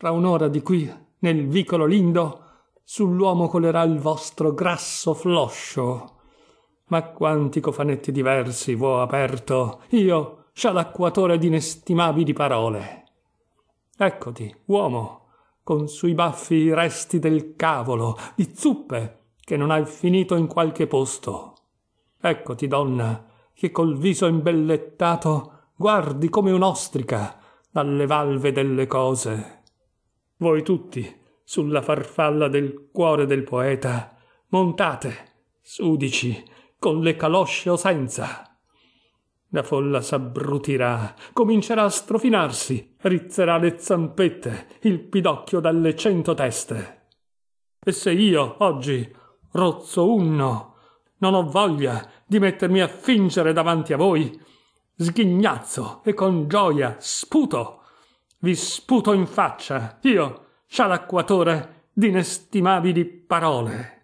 Fra un'ora di qui, nel vicolo lindo, sull'uomo colerà il vostro grasso floscio. Ma quanti cofanetti diversi v'ho aperto, io, scialacquatore di inestimabili parole. Eccoti, uomo, con sui baffi i resti del cavolo, di zuppe che non hai finito in qualche posto. Eccoti, donna, che col viso imbellettato guardi come un'ostrica dalle valve delle cose voi tutti, sulla farfalla del cuore del poeta, montate, sudici, con le calosce o senza. La folla s'abbrutirà, comincerà a strofinarsi, rizzerà le zampette, il pidocchio dalle cento teste. E se io, oggi, rozzo unno, non ho voglia di mettermi a fingere davanti a voi, sghignazzo e con gioia sputo vi sputo in faccia, io, scialacquatore d'inestimabili parole.